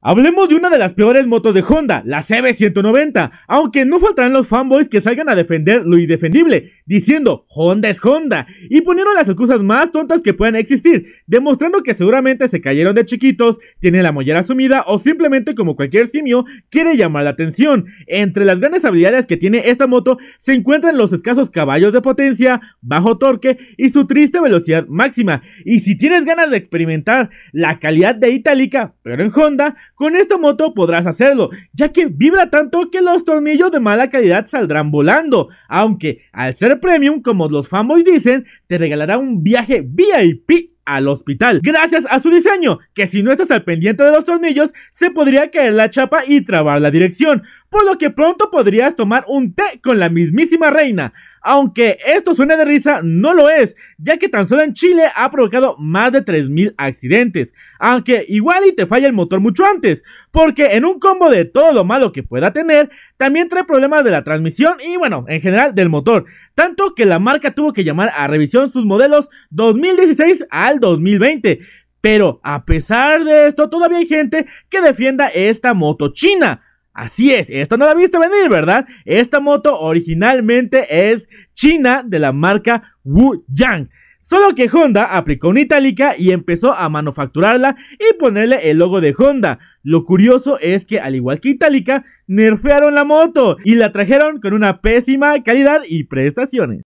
Hablemos de una de las peores motos de Honda, la CB190, aunque no faltarán los fanboys que salgan a defender lo indefendible, diciendo Honda es Honda, y poniendo las excusas más tontas que puedan existir, demostrando que seguramente se cayeron de chiquitos, tienen la mollera sumida o simplemente como cualquier simio quiere llamar la atención. Entre las grandes habilidades que tiene esta moto se encuentran los escasos caballos de potencia, bajo torque y su triste velocidad máxima, y si tienes ganas de experimentar la calidad de Itálica, pero en Honda, con esta moto podrás hacerlo, ya que vibra tanto que los tornillos de mala calidad saldrán volando, aunque al ser premium, como los fanboys dicen, te regalará un viaje VIP al hospital, gracias a su diseño, que si no estás al pendiente de los tornillos, se podría caer la chapa y trabar la dirección, por lo que pronto podrías tomar un té con la mismísima reina. Aunque esto suene de risa, no lo es, ya que tan solo en Chile ha provocado más de 3.000 accidentes. Aunque igual y te falla el motor mucho antes, porque en un combo de todo lo malo que pueda tener, también trae problemas de la transmisión y bueno, en general del motor. Tanto que la marca tuvo que llamar a revisión sus modelos 2016 al 2020. Pero a pesar de esto, todavía hay gente que defienda esta moto china. Así es, esto no la viste venir, ¿verdad? Esta moto originalmente es china de la marca Wu Yang. Solo que Honda aplicó una itálica y empezó a manufacturarla y ponerle el logo de Honda. Lo curioso es que al igual que itálica, nerfearon la moto y la trajeron con una pésima calidad y prestaciones.